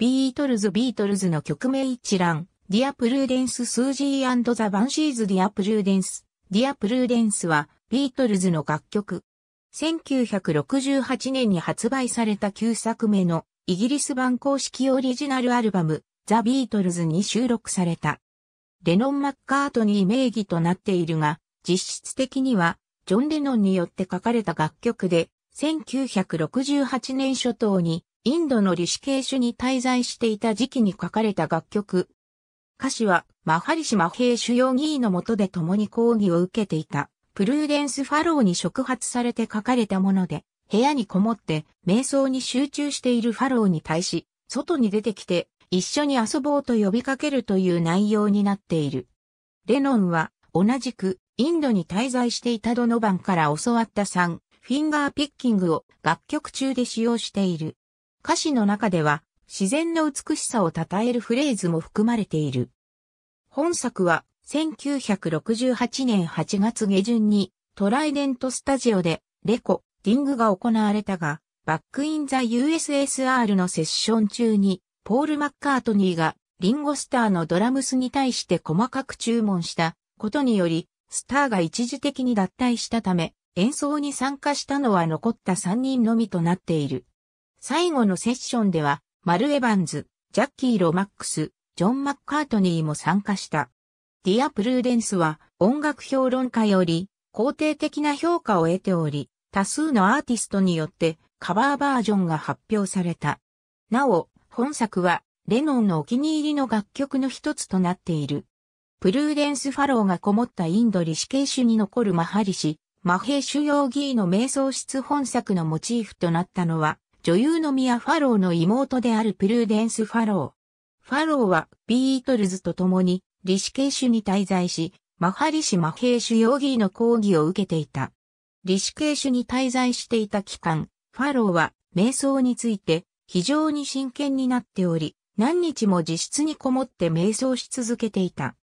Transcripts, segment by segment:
ビートルズビートルズの曲名一覧、ディアプルーデンススージーザ・バンシーズディアプルーデンス。ディアプルーデンスはビートルズの楽曲。1968年に発売された9作目のイギリス版公式オリジナルアルバムザ・ビートルズに収録された。レノン・マッカートニー名義となっているが、実質的にはジョン・レノンによって書かれた楽曲で、1968年初頭にインドのリシケーシュに滞在していた時期に書かれた楽曲。歌詞は、マハリシ・マヘイシュ・ヨギーの下で共に講義を受けていた、プルーデンス・ファローに触発されて書かれたもので、部屋にこもって瞑想に集中しているファローに対し、外に出てきて一緒に遊ぼうと呼びかけるという内容になっている。レノンは同じくインドに滞在していたドノバンから教わった3、フィンガーピッキングを楽曲中で使用している。歌詞の中では自然の美しさを称えるフレーズも含まれている。本作は1968年8月下旬にトライデントスタジオでレコ、ディングが行われたが、バックインザ USSR のセッション中にポール・マッカートニーがリンゴスターのドラムスに対して細かく注文したことにより、スターが一時的に脱退したため、演奏に参加したのは残った3人のみとなっている。最後のセッションでは、マル・エヴァンズ、ジャッキー・ロマックス、ジョン・マッカートニーも参加した。ディア・プルーデンスは音楽評論家より肯定的な評価を得ており、多数のアーティストによってカバーバージョンが発表された。なお、本作はレノンのお気に入りの楽曲の一つとなっている。プルーデンス・ファローがこもったインドリ死刑ーに残るマハリシ、マヘシュヨーギーの瞑想室本作のモチーフとなったのは、女優のミア・ファローの妹であるプルーデンス・ファロー。ファローはビートルズと共にリシケーシュに滞在し、マハリシ・マヘーシュ・ヨギーの講義を受けていた。リシケーシュに滞在していた期間、ファローは瞑想について非常に真剣になっており、何日も自室にこもって瞑想し続けていた。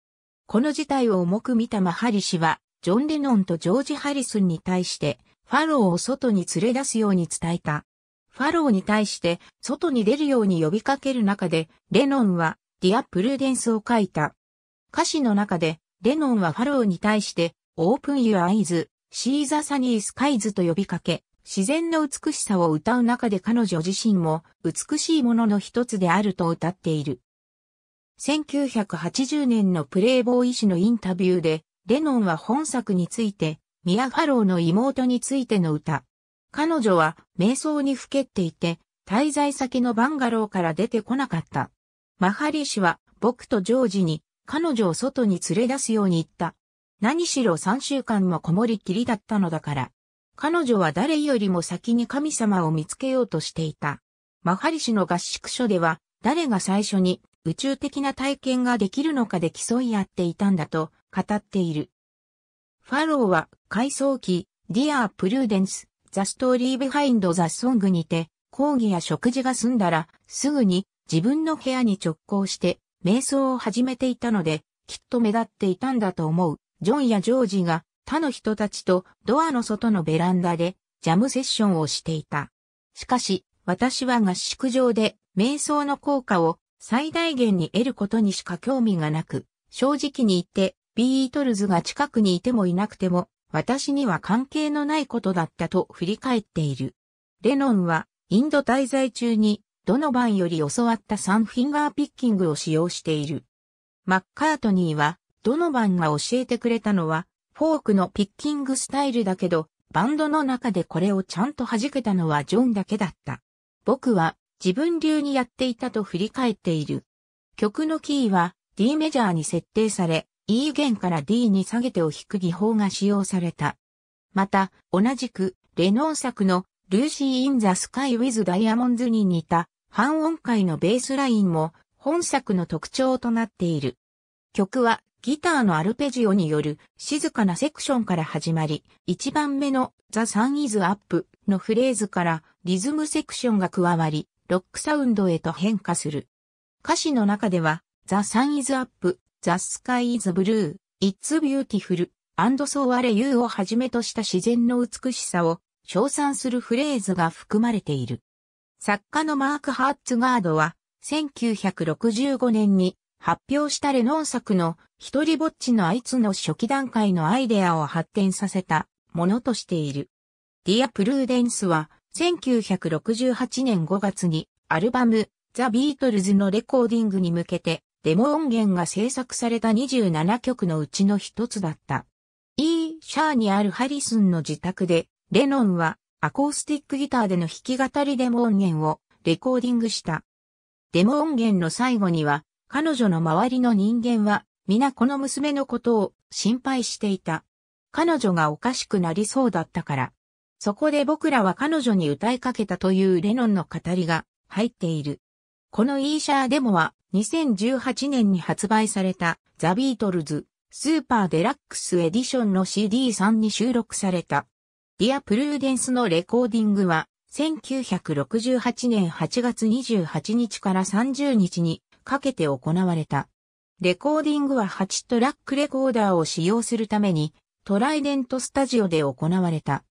この事態を重く見たマハリ氏は、ジョン・レノンとジョージ・ハリスンに対して、ファローを外に連れ出すように伝えた。ファローに対して外に出るように呼びかける中で、レノンはディア・プルデンスを書いた。歌詞の中で、レノンはファローに対して、オープン・ユア・アイズ、シーザ・サニー・スカイズと呼びかけ、自然の美しさを歌う中で彼女自身も美しいものの一つであると歌っている。1980年のプレイボーイ誌のインタビューで、レノンは本作について、ミア・ファローの妹についての歌、彼女は瞑想にふけっていて、滞在先のバンガローから出てこなかった。マハリ氏は僕とジョージに彼女を外に連れ出すように言った。何しろ3週間もこもりきりだったのだから。彼女は誰よりも先に神様を見つけようとしていた。マハリ氏の合宿所では誰が最初に宇宙的な体験ができるのかで競い合っていたんだと語っている。ファローは回想期、ディアプルーデンス、ザ・ストーリー・ビハインド・ザ・ソングにて、講義や食事が済んだら、すぐに自分の部屋に直行して、瞑想を始めていたので、きっと目立っていたんだと思う。ジョンやジョージが他の人たちとドアの外のベランダでジャムセッションをしていた。しかし、私は合宿場で瞑想の効果を最大限に得ることにしか興味がなく、正直に言ってビートルズが近くにいてもいなくても私には関係のないことだったと振り返っている。レノンはインド滞在中にどの番より教わったサンフィンガーピッキングを使用している。マッカートニーはどの番が教えてくれたのはフォークのピッキングスタイルだけどバンドの中でこれをちゃんと弾けたのはジョンだけだった。僕は自分流にやっていたと振り返っている。曲のキーは D メジャーに設定され、E 弦から D に下げてを弾く技法が使用された。また、同じく、レノン作のルーシー・イン・ザ・スカイ・ウィズ・ダイヤモンズに似た半音階のベースラインも本作の特徴となっている。曲はギターのアルペジオによる静かなセクションから始まり、1番目の The Sun is Up のフレーズからリズムセクションが加わり、ロックサウンドへと変化する。歌詞の中では The Sun is Up The Sky is Blue, It's Beautiful, and So Are You をはじめとした自然の美しさを称賛するフレーズが含まれている。作家のマーク・ハーツガードは、1965年に発表したレノン作の一人ぼっちのあいつの初期段階のアイデアを発展させたものとしている。ディア・プルーデンスは1968年5月にアルバムザ・ビートルズのレコーディングに向けてデモ音源が制作された27曲のうちの一つだった。E. シャーにあるハリスンの自宅で、レノンはアコースティックギターでの弾き語りデモ音源をレコーディングした。デモ音源の最後には、彼女の周りの人間は、皆この娘のことを心配していた。彼女がおかしくなりそうだったから。そこで僕らは彼女に歌いかけたというレノンの語りが入っている。このイーシャーデモは2018年に発売されたザ・ビートルズスーパーデラックスエディションの CD3 に収録された。ディア・プルーデンスのレコーディングは1968年8月28日から30日にかけて行われた。レコーディングは8トラックレコーダーを使用するためにトライデントスタジオで行われた。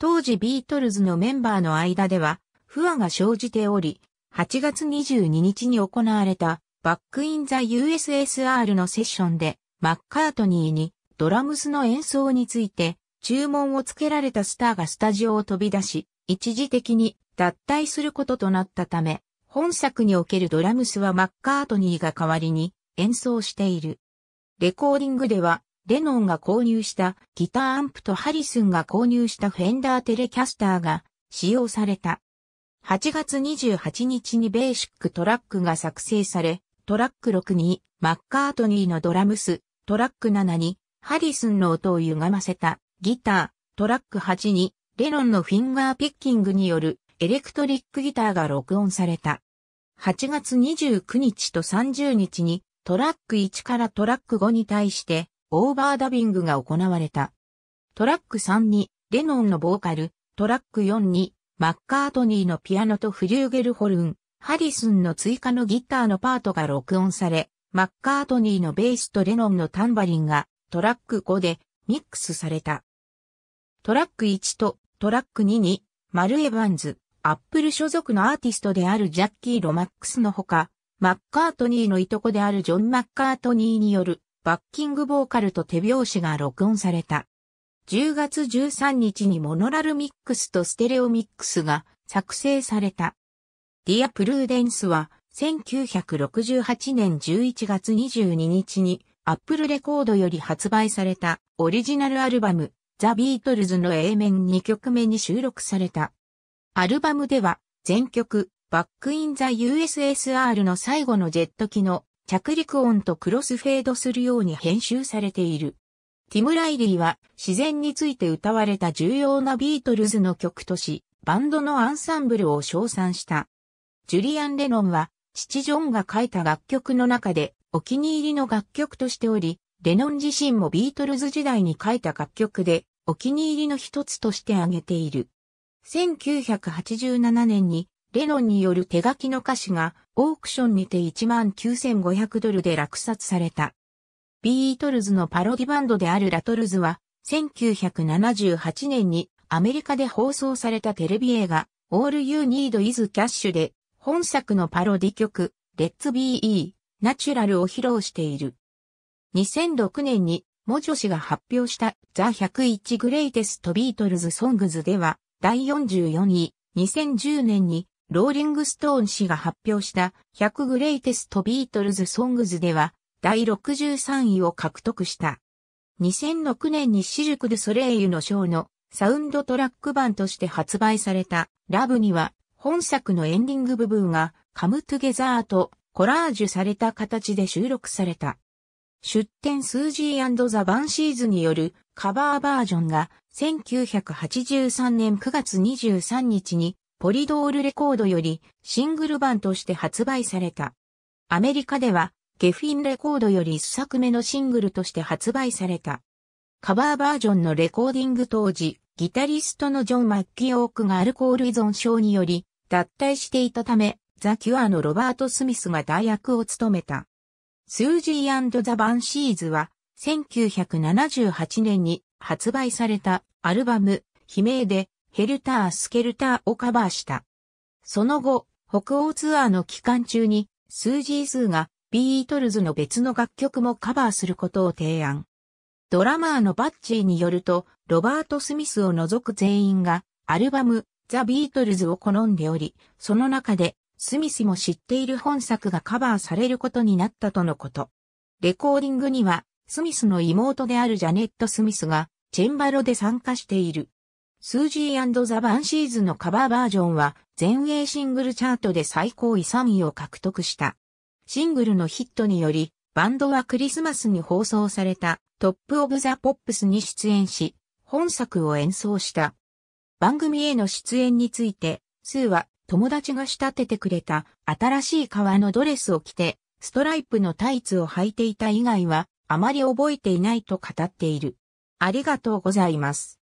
当時ビートルズのメンバーの間では不和が生じており、8月22日に行われたバックインザ USSR のセッションでマッカートニーにドラムスの演奏について注文をつけられたスターがスタジオを飛び出し、一時的に脱退することとなったため、本作におけるドラムスはマッカートニーが代わりに演奏している。レコーディングでは、レノンが購入したギターアンプとハリスンが購入したフェンダーテレキャスターが使用された。8月28日にベーシックトラックが作成され、トラック6にマッカートニーのドラムス、トラック7にハリスンの音を歪ませたギター、トラック8にレノンのフィンガーピッキングによるエレクトリックギターが録音された。8月29日と30日にトラック1からトラック5に対してオーバーダビングが行われた。トラック3にレノンのボーカル、トラック4にマッカートニーのピアノとフリューゲルホルン、ハリスンの追加のギターのパートが録音され、マッカートニーのベースとレノンのタンバリンがトラック5でミックスされた。トラック1とトラック2にマル・エヴァンズ、アップル所属のアーティストであるジャッキー・ロマックスのほか、マッカートニーのいとこであるジョン・マッカートニーによるバッキングボーカルと手拍子が録音された。10月13日にモノラルミックスとステレオミックスが作成された。ディア・プルーデンスは1968年11月22日にアップルレコードより発売されたオリジナルアルバムザ・ビートルズの A 面2曲目に収録された。アルバムでは全曲バックインザ USSR の最後のジェット機の着陸音とクロスフェードするように編集されている。ティム・ライリーは自然について歌われた重要なビートルズの曲とし、バンドのアンサンブルを称賛した。ジュリアン・レノンは、父ジョンが書いた楽曲の中でお気に入りの楽曲としており、レノン自身もビートルズ時代に書いた楽曲でお気に入りの一つとして挙げている。1987年にレノンによる手書きの歌詞がオークションにて19,500ドルで落札された。ビートルズのパロディバンドであるラトルズは、1978年にアメリカで放送されたテレビ映画、All You Need Is Cash で、本作のパロディ曲、Let's Be E! t u r a l を披露している。2006年に、モジョ氏が発表した The 101 Greatest Beatles Songs では、第44位、2010年に、ローリングストーン氏が発表した100 Greatest Beatles Songs では、第63位を獲得した。2006年にシルク・ドゥ・ソレイユのショーのサウンドトラック版として発売されたラブには本作のエンディング部分がカムトゥゲザーとコラージュされた形で収録された。出展スージーザ・バンシーズによるカバーバージョンが1983年9月23日にポリドールレコードよりシングル版として発売された。アメリカではゲフィンレコードより一作目のシングルとして発売された。カバーバージョンのレコーディング当時、ギタリストのジョン・マッキー・オークがアルコール依存症により脱退していたため、ザ・キュアのロバート・スミスが代役を務めた。スージーザ・バンシーズは、1978年に発売されたアルバム、悲鳴で、ヘルター・スケルターをカバーした。その後、北欧ツアーの期間中に、スージーズがビートルズの別の楽曲もカバーすることを提案。ドラマーのバッチーによると、ロバート・スミスを除く全員が、アルバム、ザ・ビートルズを好んでおり、その中で、スミスも知っている本作がカバーされることになったとのこと。レコーディングには、スミスの妹であるジャネット・スミスが、チェンバロで参加している。スージーザ・バンシーズのカバーバージョンは、全英シングルチャートで最高位3位を獲得した。シングルのヒットにより、バンドはクリスマスに放送されたトップオブザポップスに出演し、本作を演奏した。番組への出演について、スーは友達が仕立ててくれた新しい革のドレスを着て、ストライプのタイツを履いていた以外はあまり覚えていないと語っている。ありがとうございます。